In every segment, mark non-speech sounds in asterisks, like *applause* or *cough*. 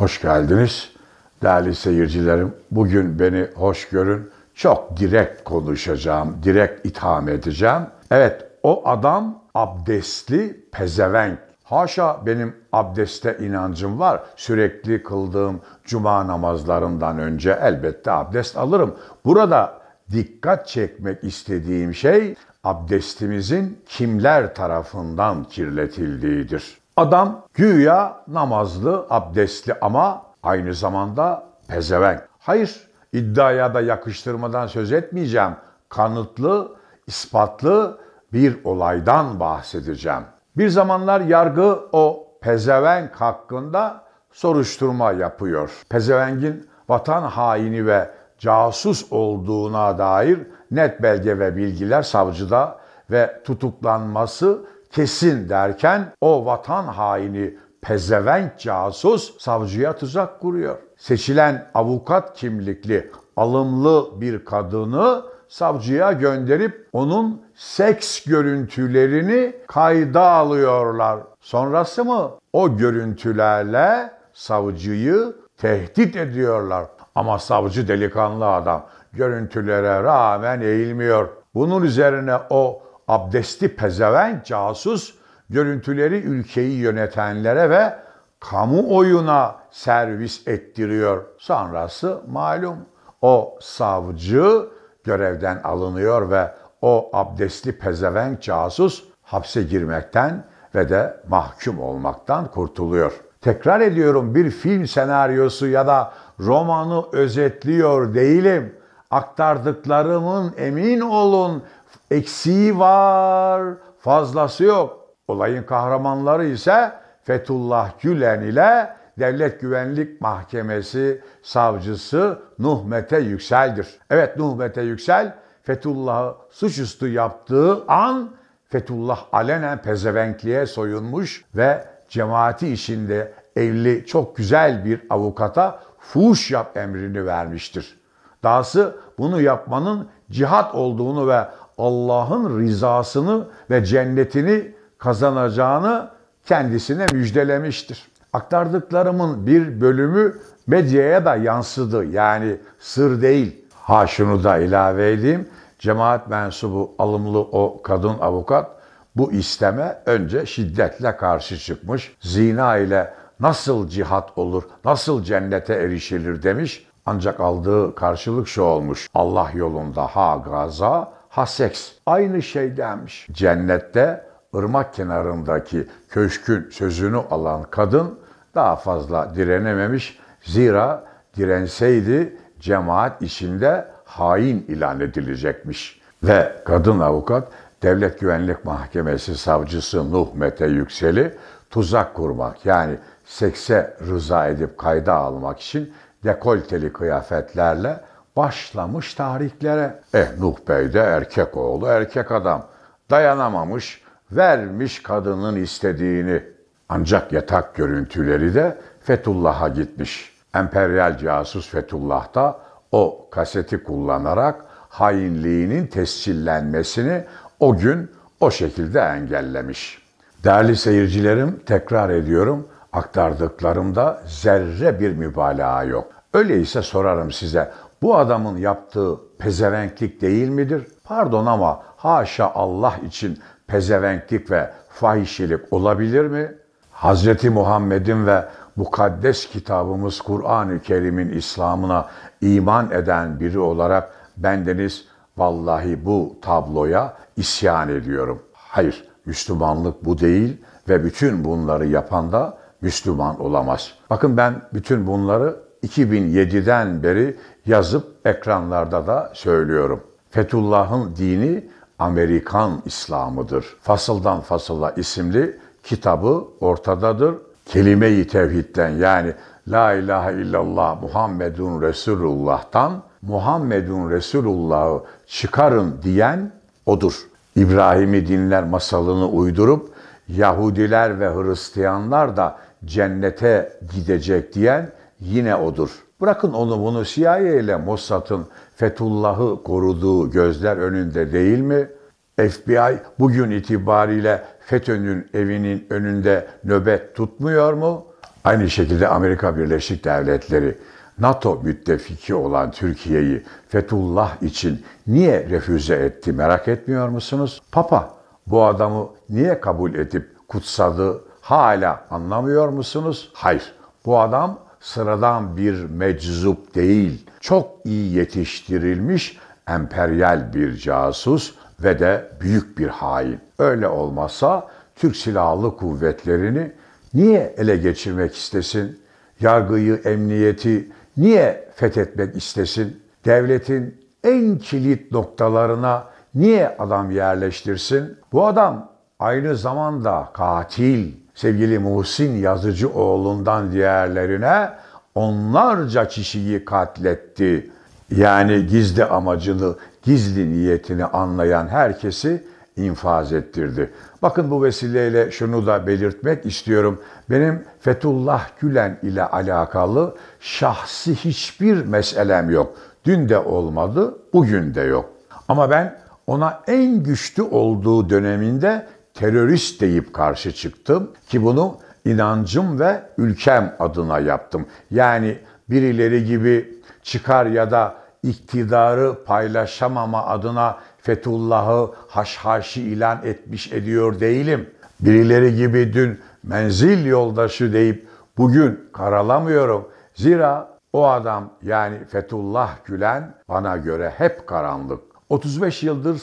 Hoş geldiniz. Değerli seyircilerim, bugün beni hoş görün. Çok direkt konuşacağım, direkt itham edeceğim. Evet, o adam abdestli pezevenk. Haşa benim abdeste inancım var. Sürekli kıldığım cuma namazlarından önce elbette abdest alırım. Burada dikkat çekmek istediğim şey abdestimizin kimler tarafından kirletildiğidir. Adam güya namazlı, abdestli ama aynı zamanda pezevenk. Hayır, iddiaya da yakıştırmadan söz etmeyeceğim. Kanıtlı, ispatlı bir olaydan bahsedeceğim. Bir zamanlar yargı o pezevenk hakkında soruşturma yapıyor. Pezevengin vatan haini ve casus olduğuna dair net belge ve bilgiler savcıda ve tutuklanması kesin derken o vatan haini pezevenk casus savcıya tuzak kuruyor. Seçilen avukat kimlikli alımlı bir kadını savcıya gönderip onun seks görüntülerini kayda alıyorlar. Sonrası mı? O görüntülerle savcıyı tehdit ediyorlar. Ama savcı delikanlı adam görüntülere rağmen eğilmiyor. Bunun üzerine o abdesti pezevenk casus görüntüleri ülkeyi yönetenlere ve kamuoyuna servis ettiriyor. Sonrası malum o savcı görevden alınıyor ve o abdestli pezevenk casus hapse girmekten ve de mahkum olmaktan kurtuluyor. Tekrar ediyorum bir film senaryosu ya da romanı özetliyor değilim. Aktardıklarımın emin olun Eksiği var, fazlası yok. Olayın kahramanları ise Fethullah Gülen ile Devlet Güvenlik Mahkemesi savcısı Nuh Mete Yüksel'dir. Evet Nuh Mete Yüksel Fethullah'ı suçüstü yaptığı an Fethullah alenen pezevenkliğe soyunmuş ve cemaati işinde evli çok güzel bir avukata fuhuş yap emrini vermiştir. Dahası bunu yapmanın cihat olduğunu ve Allah'ın rızasını ve cennetini kazanacağını kendisine müjdelemiştir. Aktardıklarımın bir bölümü medyaya da yansıdı. Yani sır değil. Ha şunu da ilave edeyim. Cemaat mensubu alımlı o kadın avukat bu isteme önce şiddetle karşı çıkmış. Zina ile nasıl cihat olur, nasıl cennete erişilir demiş. Ancak aldığı karşılık şu olmuş. Allah yolunda ha gaza, haseks. Aynı şey demiş. Cennette ırmak kenarındaki köşkün sözünü alan kadın daha fazla direnememiş. Zira direnseydi cemaat içinde hain ilan edilecekmiş. Ve kadın avukat Devlet Güvenlik Mahkemesi savcısı Nuh Mete Yüksel'i tuzak kurmak yani sekse rıza edip kayda almak için dekolteli kıyafetlerle başlamış tarihlere, Eh Nuh Bey de erkek oğlu erkek adam. Dayanamamış, vermiş kadının istediğini. Ancak yatak görüntüleri de Fetullah'a gitmiş. Emperyal casus Fethullah da o kaseti kullanarak hainliğinin tescillenmesini o gün o şekilde engellemiş. Değerli seyircilerim tekrar ediyorum aktardıklarımda zerre bir mübalağa yok. Öyleyse sorarım size bu adamın yaptığı pezevenklik değil midir? Pardon ama haşa Allah için pezevenklik ve fahişelik olabilir mi? Hz. Muhammed'in ve mukaddes kitabımız Kur'an-ı Kerim'in İslam'ına iman eden biri olarak bendeniz vallahi bu tabloya isyan ediyorum. Hayır, Müslümanlık bu değil ve bütün bunları yapan da Müslüman olamaz. Bakın ben bütün bunları 2007'den beri yazıp ekranlarda da söylüyorum. Fetullah'ın dini Amerikan İslam'ıdır. Fasıldan Fasıla isimli kitabı ortadadır. Kelime-i tevhidden yani La ilahe illallah Muhammedun Resulullah'tan Muhammedun Resulullah'ı çıkarın diyen odur. İbrahim'i dinler masalını uydurup Yahudiler ve Hristiyanlar da cennete gidecek diyen yine odur. Bırakın onu bunu CIA ile Mossad'ın Fethullah'ı koruduğu gözler önünde değil mi? FBI bugün itibariyle FETÖ'nün evinin önünde nöbet tutmuyor mu? Aynı şekilde Amerika Birleşik Devletleri NATO müttefiki olan Türkiye'yi Fethullah için niye refüze etti merak etmiyor musunuz? Papa bu adamı niye kabul edip kutsadı hala anlamıyor musunuz? Hayır. Bu adam sıradan bir meczup değil, çok iyi yetiştirilmiş emperyal bir casus ve de büyük bir hain. Öyle olmasa Türk Silahlı Kuvvetleri'ni niye ele geçirmek istesin? Yargıyı, emniyeti niye fethetmek istesin? Devletin en kilit noktalarına niye adam yerleştirsin? Bu adam aynı zamanda katil, sevgili Muhsin yazıcı oğlundan diğerlerine onlarca kişiyi katletti. Yani gizli amacını, gizli niyetini anlayan herkesi infaz ettirdi. Bakın bu vesileyle şunu da belirtmek istiyorum. Benim Fethullah Gülen ile alakalı şahsi hiçbir meselem yok. Dün de olmadı, bugün de yok. Ama ben ona en güçlü olduğu döneminde terörist deyip karşı çıktım ki bunu inancım ve ülkem adına yaptım. Yani birileri gibi çıkar ya da iktidarı paylaşamama adına Fetullah'ı haşhaşi ilan etmiş ediyor değilim. Birileri gibi dün menzil yoldaşı deyip bugün karalamıyorum. Zira o adam yani Fethullah Gülen bana göre hep karanlık. 35 yıldır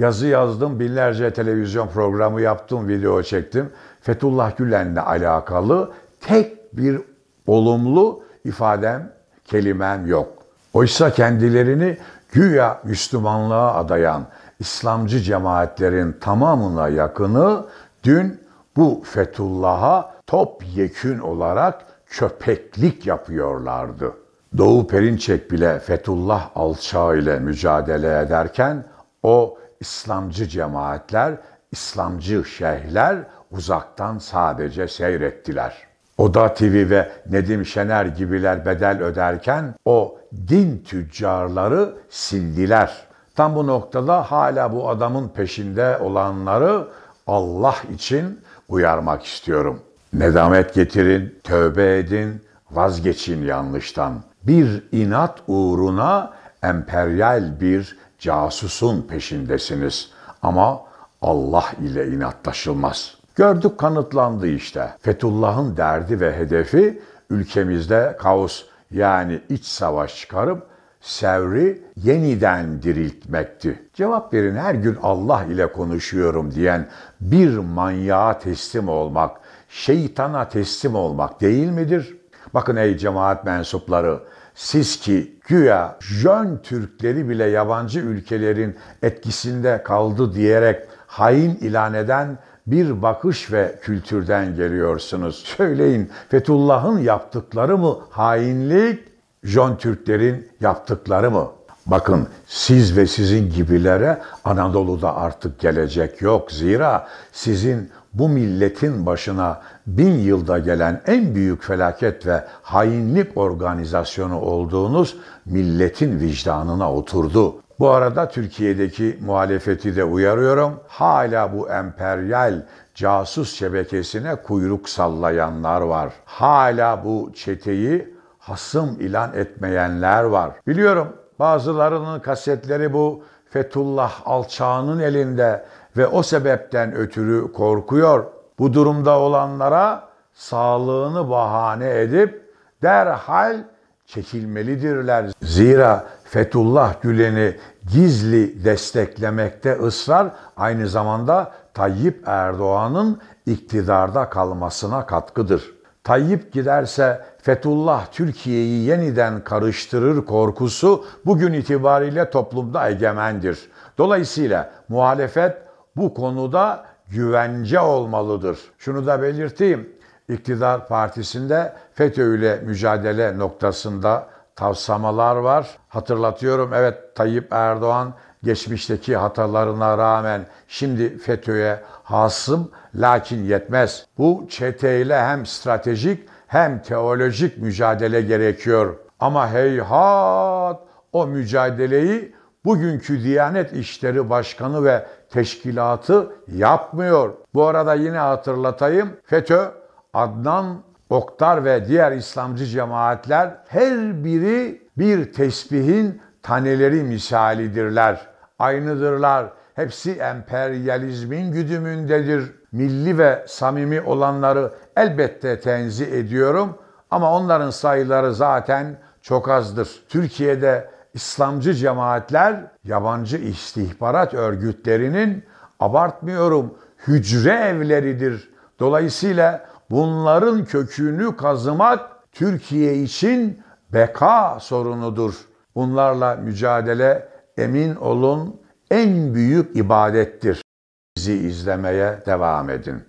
Yazı yazdım, binlerce televizyon programı yaptım, video çektim. Fethullah Gülen'le alakalı tek bir olumlu ifadem, kelimem yok. Oysa kendilerini güya Müslümanlığa adayan İslamcı cemaatlerin tamamına yakını dün bu Fethullah'a topyekün olarak köpeklik yapıyorlardı. Doğu Perinçek bile Fethullah alçağı ile mücadele ederken o İslamcı cemaatler, İslamcı şeyhler uzaktan sadece seyrettiler. Oda TV ve Nedim Şener gibiler bedel öderken o din tüccarları sildiler. Tam bu noktada hala bu adamın peşinde olanları Allah için uyarmak istiyorum. Nedamet getirin, tövbe edin, vazgeçin yanlıştan. Bir inat uğruna emperyal bir casusun peşindesiniz ama Allah ile inatlaşılmaz. Gördük kanıtlandı işte. Fetullah'ın derdi ve hedefi ülkemizde kaos yani iç savaş çıkarıp Sevri yeniden diriltmekti. Cevap verin her gün Allah ile konuşuyorum diyen bir manyağa teslim olmak, şeytana teslim olmak değil midir? Bakın ey cemaat mensupları, siz ki güya Jön Türkleri bile yabancı ülkelerin etkisinde kaldı diyerek hain ilan eden bir bakış ve kültürden geliyorsunuz. *laughs* Söyleyin Fethullah'ın yaptıkları mı hainlik, Jön Türklerin yaptıkları mı? Bakın siz ve sizin gibilere Anadolu'da artık gelecek yok. Zira sizin bu milletin başına bin yılda gelen en büyük felaket ve hainlik organizasyonu olduğunuz milletin vicdanına oturdu. Bu arada Türkiye'deki muhalefeti de uyarıyorum. Hala bu emperyal casus şebekesine kuyruk sallayanlar var. Hala bu çeteyi hasım ilan etmeyenler var. Biliyorum Bazılarının kasetleri bu Fetullah alçağının elinde ve o sebepten ötürü korkuyor. Bu durumda olanlara sağlığını bahane edip derhal çekilmelidirler. Zira Fetullah Gülen'i gizli desteklemekte ısrar aynı zamanda Tayyip Erdoğan'ın iktidarda kalmasına katkıdır. Tayyip giderse Fetullah Türkiye'yi yeniden karıştırır korkusu bugün itibariyle toplumda egemendir. Dolayısıyla muhalefet bu konuda güvence olmalıdır. Şunu da belirteyim. İktidar partisinde FETÖ ile mücadele noktasında tavsamalar var. Hatırlatıyorum evet Tayyip Erdoğan geçmişteki hatalarına rağmen şimdi FETÖ'ye hasım lakin yetmez. Bu çeteyle hem stratejik hem teolojik mücadele gerekiyor. Ama heyhat o mücadeleyi bugünkü Diyanet İşleri Başkanı ve teşkilatı yapmıyor. Bu arada yine hatırlatayım FETÖ, Adnan Oktar ve diğer İslamcı cemaatler her biri bir tesbihin taneleri misalidirler aynıdırlar. Hepsi emperyalizmin güdümündedir. Milli ve samimi olanları elbette tenzi ediyorum ama onların sayıları zaten çok azdır. Türkiye'de İslamcı cemaatler yabancı istihbarat örgütlerinin abartmıyorum hücre evleridir. Dolayısıyla bunların kökünü kazımak Türkiye için beka sorunudur. Bunlarla mücadele emin olun en büyük ibadettir. Bizi izlemeye devam edin.